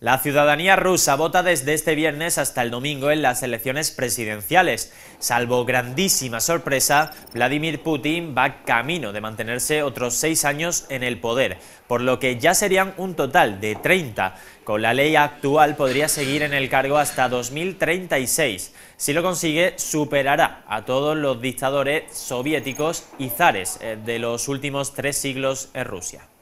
La ciudadanía rusa vota desde este viernes hasta el domingo en las elecciones presidenciales. Salvo grandísima sorpresa, Vladimir Putin va camino de mantenerse otros seis años en el poder, por lo que ya serían un total de 30. Con la ley actual podría seguir en el cargo hasta 2036. Si lo consigue, superará a todos los dictadores soviéticos y zares eh, de los últimos tres siglos en Rusia.